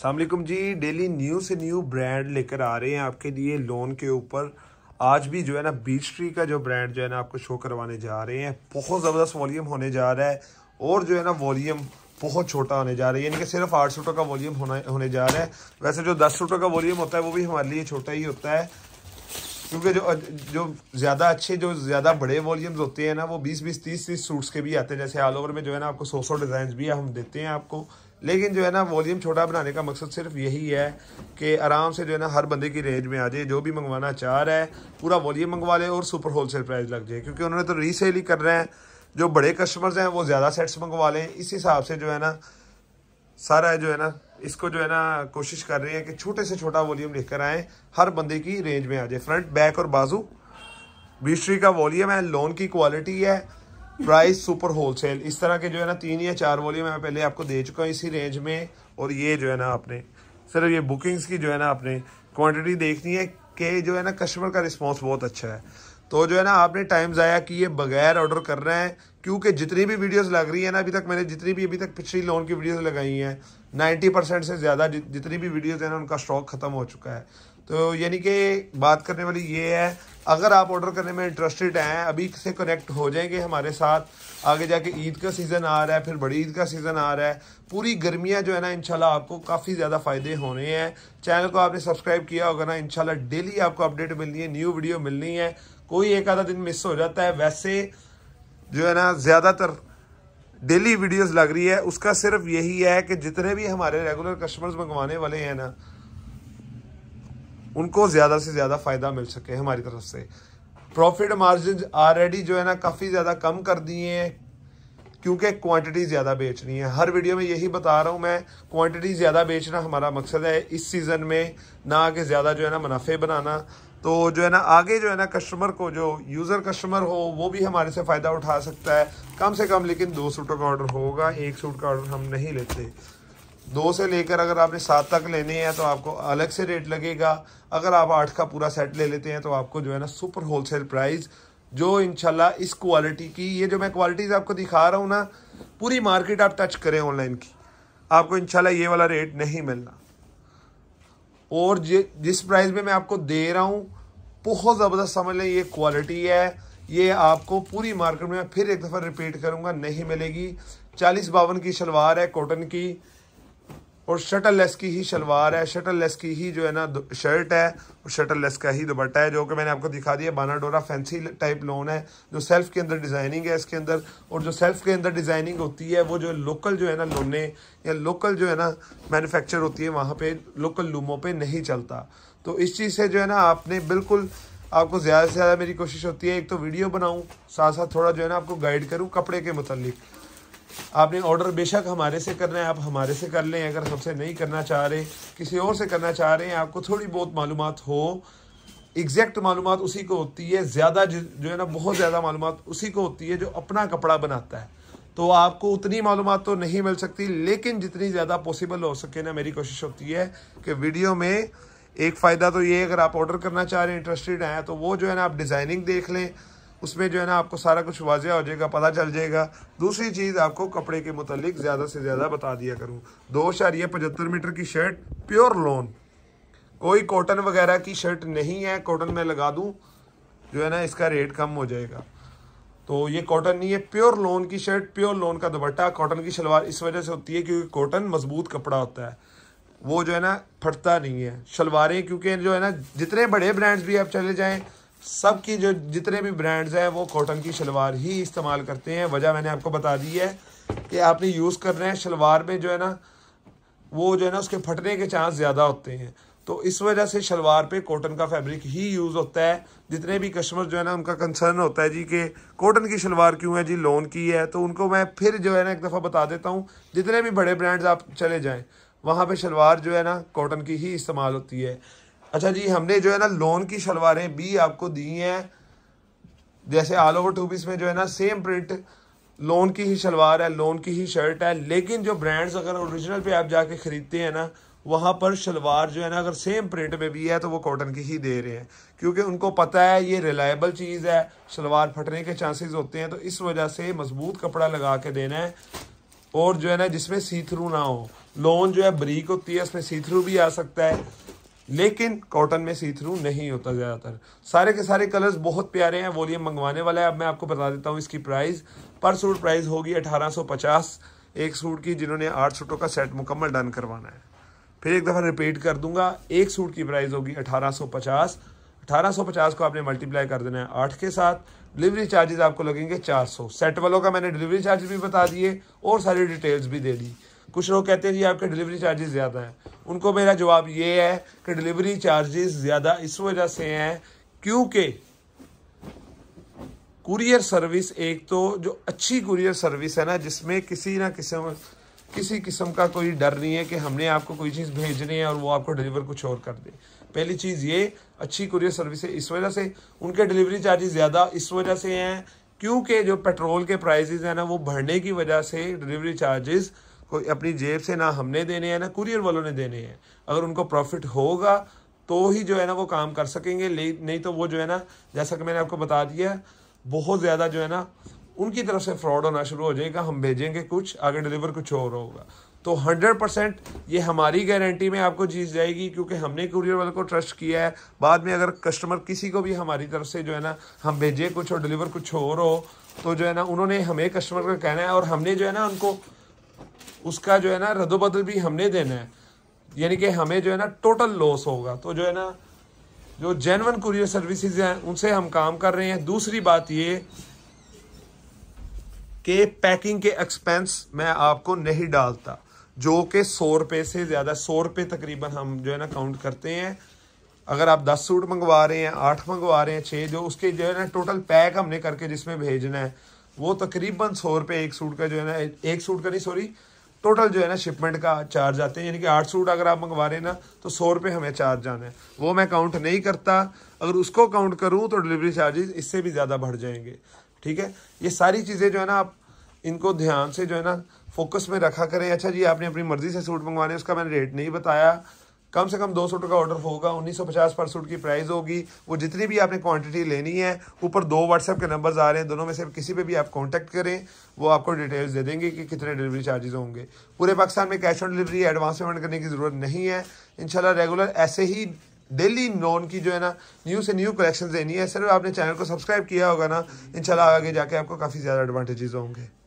सलामकुम जी daily new से न्यू ब्रांड लेकर आ रहे हैं आपके लिए लोन के ऊपर आज भी जो है ना बीच ट्री का जो ब्रांड जो है ना आपको शो करवाने जा रहे हैं बहुत ज़बरदस्त वॉल्यूम होने जा रहा है और जो है ना वॉल्यूम बहुत छोटा होने जा रहा है यानी कि सिर्फ आठ सौ का वॉल्यूम होना होने जा रहा है वैसे जो दस सौ का वॉल्यूम होता है वो भी हमारे लिए छोटा ही होता है क्योंकि जो जो ज़्यादा अच्छे जो ज़्यादा बड़े वॉल्यूम्स होते हैं ना वो बीस बीस तीस तीस सूट्स के भी आते हैं जैसे ऑल ओवर में जो है ना आपको सौ सौ डिज़ाइन भी हम देते हैं आपको लेकिन जो है ना वॉल्यूम छोटा बनाने का मकसद सिर्फ यही है कि आराम से जो है ना हर बंदे की रेंज में आ जाए जो भी मंगवाना चाह रहा है पूरा वॉल्यूम मंगवा ले और सुपर होल सेल प्राइस लग जाए क्योंकि उन्होंने तो रीसेल ही कर रहे हैं जो बड़े कस्टमर्स हैं वो ज़्यादा सेट्स मंगवा लें इस हिसाब से जो है ना सारा जो है ना इसको जो है ना कोशिश कर रहे हैं कि छोटे से छोटा वॉल्यूम लेकर आएँ हर बंदे की रेंज में आ जाए फ्रंट बैक और बाजू बीस्ट्री का वॉल्यूम है लोन की क्वालिटी है प्राइस सुपर होलसेल इस तरह के जो है ना तीन या चार वॉल्यूम मैं पहले आपको दे चुका हूँ इसी रेंज में और ये जो है ना आपने सिर्फ ये बुकिंग्स की जो है ना आपने क्वांटिटी देखनी है कि जो है ना कस्टमर का रिस्पॉन्स बहुत अच्छा है तो जो है ना आपने टाइम ज़ाया कि ये बगैर ऑर्डर कर रहे हैं क्योंकि जितनी भी वीडियोस लग रही है ना अभी तक मैंने जितनी भी अभी तक पिछली लोन की वीडियोस लगाई हैं नाइन्टी परसेंट से ज़्यादा जितनी भी वीडियोज़ हैं ना उनका स्टॉक ख़त्म हो चुका है तो यानी कि बात करने वाली ये है अगर आप ऑर्डर करने में इंटरेस्टेड हैं अभी से कनेक्ट हो जाएंगे हमारे साथ आगे जाके ईद का सीज़न आ रहा है फिर बड़ी ईद का सीज़न आ रहा है पूरी गर्मियाँ जो है ना इनशाला आपको काफ़ी ज़्यादा फ़ायदे होने हैं चैनल को आपने सब्सक्राइब किया होगा ना इनशाला डेली आपको अपडेट मिलनी है न्यू वीडियो मिलनी है कोई एक आधा दिन मिस हो जाता है वैसे जो है ना ज़्यादातर डेली वीडियोज़ लग रही है उसका सिर्फ यही है कि जितने भी हमारे रेगुलर कस्टमर्स मंगवाने वाले हैं ना उनको ज़्यादा से ज़्यादा फ़ायदा मिल सके हमारी तरफ से प्रॉफिट मार्जिन ऑलरेडी जो है ना काफ़ी ज़्यादा कम कर दिए हैं क्योंकि क्वांटिटी ज़्यादा बेचनी है हर वीडियो में यही बता रहा हूँ मैं क्वांटिटी ज़्यादा बेचना हमारा मकसद है इस सीज़न में ना आगे ज़्यादा जो है ना मुनाफे बनाना तो जो है ना आगे जो है ना कस्टमर को जो यूज़र कस्टमर हो वो भी हमारे से फ़ायदा उठा सकता है कम से कम लेकिन दो सूटों का ऑर्डर होगा एक सूट का ऑर्डर हम नहीं लेते दो से लेकर अगर आपने सात तक लेने हैं तो आपको अलग से रेट लगेगा अगर आप आठ का पूरा सेट ले लेते हैं तो आपको जो है ना सुपर होलसेल प्राइस जो इनशाला इस क्वालिटी की ये जो मैं क्वालिटीज़ आपको दिखा रहा हूँ ना पूरी मार्केट आप टच करें ऑनलाइन की आपको इनशाला ये वाला रेट नहीं मिलना और जिस प्राइस में मैं आपको दे रहा हूँ बहुत ज़बरदस्त समझ लें ये क्वालिटी है ये आपको पूरी मार्केट में फिर एक दफ़ा रिपीट करूँगा नहीं मिलेगी चालीस बावन की शलवार है कॉटन की और शटल लेस की ही शलवार है शटल लेस की ही जो है ना शर्ट है और शटल लेस का ही दुपट्टा है जो कि मैंने आपको दिखा दिया बानाडोरा फैंसी टाइप लोन है जो सेल्फ के अंदर डिज़ाइनिंग है इसके अंदर और जो सेल्फ के अंदर डिज़ाइनिंग होती है वो जो लोकल जो है ना लोने या लोकल जो है ना मैनुफेक्चर होती है वहाँ पर लोकल लूमों पर नहीं चलता तो इस चीज़ से जो है ना आपने बिल्कुल आपको ज़्यादा से ज़्यादा मेरी कोशिश होती है एक तो वीडियो बनाऊँ साथ साथ थोड़ा जो है ना आपको गाइड करूँ कपड़े के मुतलिक आपने ऑर्डर बेशक हमारे से करना है आप हमारे से कर लें अगर हमसे नहीं करना चाह रहे किसी और से करना चाह रहे हैं आपको थोड़ी बहुत मालूम हो एग्जैक्ट मालूम उसी को होती है ज़्यादा जो है ना बहुत ज़्यादा मालूम उसी को होती है जो अपना कपड़ा बनाता है तो आपको उतनी मालूम तो नहीं मिल सकती लेकिन जितनी ज़्यादा पॉसिबल हो सके ना मेरी कोशिश होती है कि वीडियो में एक फ़ायदा तो ये अगर आप ऑर्डर करना चाह रहे हैं इंटरेस्टेड हैं तो वो जो है ना आप डिज़ाइनिंग देख लें उसमें जो है ना आपको सारा कुछ वाजिया हो जाएगा पता चल जाएगा दूसरी चीज़ आपको कपड़े के मतलब ज़्यादा से ज़्यादा बता दिया करूँ दो शारिया पचहत्तर मीटर की शर्ट प्योर लोन कोई कॉटन वगैरह की शर्ट नहीं है कॉटन में लगा दूँ जो है ना इसका रेट कम हो जाएगा तो ये कॉटन नहीं है प्योर लोन की शर्ट प्योर लोन का दुपट्टा कॉटन की शलवार इस वजह से होती है क्योंकि कॉटन मजबूत कपड़ा होता है वो जो है ना फटता नहीं है शलवारें क्योंकि जो है ना जितने बड़े ब्रांड्स भी आप चले जाएँ सब की जो जितने भी ब्रांड्स हैं वो कॉटन की शलवार ही इस्तेमाल करते हैं वजह मैंने आपको बता दी है कि आपने यूज़ कर रहे हैं शलवार में जो है ना वो जो है ना उसके फटने के चांस ज़्यादा होते हैं तो इस वजह से शलवार पे कॉटन का फैब्रिक ही यूज़ होता है जितने भी कस्टमर जो है ना उनका कंसर्न होता है जी कि कॉटन की शलवार क्यों है जी लोन की है तो उनको मैं फिर जो है ना एक दफ़ा बता देता हूँ जितने भी बड़े ब्रांड्स आप चले जाएँ वहाँ पर शलवार जो है ना कॉटन की ही इस्तेमाल होती है अच्छा जी हमने जो है ना लोन की शलवारें भी आपको दी हैं जैसे ऑल ओवर टू पीस में जो है ना सेम प्रिंट लोन की ही शलवार है लोन की ही शर्ट है लेकिन जो ब्रांड्स अगर ओरिजिनल पे आप जाके ख़रीदते हैं ना वहाँ पर शलवार जो है ना अगर सेम प्रिंट में भी है तो वो कॉटन की ही दे रहे हैं क्योंकि उनको पता है ये रिलायबल चीज़ है शलवार फटने के चांसेस होते हैं तो इस वजह से मजबूत कपड़ा लगा के देना है और जो है ना जिसमें सी थ्रू ना हो लोन जो है ब्रीक होती है उसमें सी थ्रू भी आ सकता है लेकिन कॉटन में सी थ्रू नहीं होता ज़्यादातर सारे के सारे कलर्स बहुत प्यारे हैं वॉल्यूम मंगवाने वाला है अब मैं आपको बता देता हूँ इसकी प्राइस पर सूट प्राइस होगी अठारह एक सूट की जिन्होंने आठ सूटों का सेट मुकम्मल डन करवाना है फिर एक दफ़ा रिपीट कर दूंगा एक सूट की प्राइस होगी 1850 1850 को आपने मल्टीप्लाई कर देना है आठ के साथ डिलीवरी चार्जेस आपको लगेंगे 400 सेट वालों का मैंने डिलीवरी चार्ज भी बता दिए और सारी डिटेल्स भी दे दी कुछ लोग कहते हैं जी आपके डिलीवरी चार्जेस ज़्यादा हैं उनको मेरा जवाब ये है कि डिलीवरी चार्जेस ज़्यादा इस वजह से हैं क्योंकि कुरियर सर्विस एक तो जो अच्छी कुरियर सर्विस है ना जिसमें किसी ना किसी किसी किस्म का कोई डर नहीं है कि हमने आपको कोई चीज़ भेजनी है और वो आपको डिलीवर कुछ और कर दे पहली चीज़ ये अच्छी कुरियर सर्विस है इस वजह से उनके डिलीवरी चार्जेस ज़्यादा इस वजह से हैं क्योंकि जो पेट्रोल के प्राइजेज हैं ना वो बढ़ने की वजह से डिलीवरी चार्जेस कोई अपनी जेब से ना हमने देने हैं ना कुरियर वालों ने देने हैं अगर उनको प्रॉफिट होगा तो ही जो है ना वो काम कर सकेंगे नहीं तो वो जो है ना जैसा कि मैंने आपको बता दिया बहुत ज़्यादा जो है ना उनकी तरफ से फ्रॉड होना शुरू हो जाएगा हम भेजेंगे कुछ आगे डिलीवर कुछ और होगा तो 100 परसेंट ये हमारी गारंटी में आपको जीत जाएगी क्योंकि हमने कुरियर वाले को ट्रस्ट किया है बाद में अगर कस्टमर किसी को भी हमारी तरफ से जो है ना हम भेजें कुछ और डिलीवर कुछ और हो तो जो है ना उन्होंने हमें कस्टमर का कहना है और हमने जो है ना उनको उसका जो है ना रद्द भी हमने देना है यानी कि हमें जो है ना टोटल लॉस होगा तो जो है ना जो जेनवन कुरियर सर्विसेज हैं उनसे हम काम कर रहे हैं दूसरी बात ये कि पैकिंग के एक्सपेंस मैं आपको नहीं डालता जो कि सौ रुपये से ज़्यादा सौ रुपये तकरीबन हम जो है ना काउंट करते हैं अगर आप दस सूट मंगवा रहे हैं आठ मंगवा रहे हैं छः जो उसके जो है ना टोटल पैक हमने करके जिसमें भेजना है वो तकरीबन सौ रुपये एक सूट का जो है ना एक सूट का नहीं सॉरी टोटल जो है ना शिपमेंट का चार्ज आते हैं यानी कि आठ सूट अगर आप मंगवा रहे हैं ना तो सौ रुपये हमें चार्ज आना है वो मैं काउंट नहीं करता अगर उसको काउंट करूँ तो डिलीवरी चार्जेस इससे भी ज़्यादा बढ़ जाएंगे ठीक है ये सारी चीज़ें जो है ना आप इनको ध्यान से जो है ना फोकस में रखा करें अच्छा जी आपने अपनी मर्ज़ी से सूट मंगवाने उसका मैंने रेट नहीं बताया कम से कम 200 का ऑर्डर होगा 1950 पर सूट की प्राइस होगी वो जितनी भी आपने क्वांटिटी लेनी है ऊपर दो व्हाट्सएप के नंबर्स आ रहे हैं दोनों में से किसी पे भी आप कांटेक्ट करें वो आपको डिटेल्स दे देंगे कि कितने डिलीवरी चार्जेस होंगे पूरे पाकिस्तान में cash on delivery advance payment करने की ज़रूरत नहीं है इनशाला रेगुलर ऐसे ही डेली नॉन की जो है ना न्यू से न्यू कलेक्शन देनी है सिर्फ आपने चैनल को सब्सक्राइब किया होगा ना इनशाला आगे जाके आपको काफ़ी ज़्यादा एडवांटेजेज़ होंगे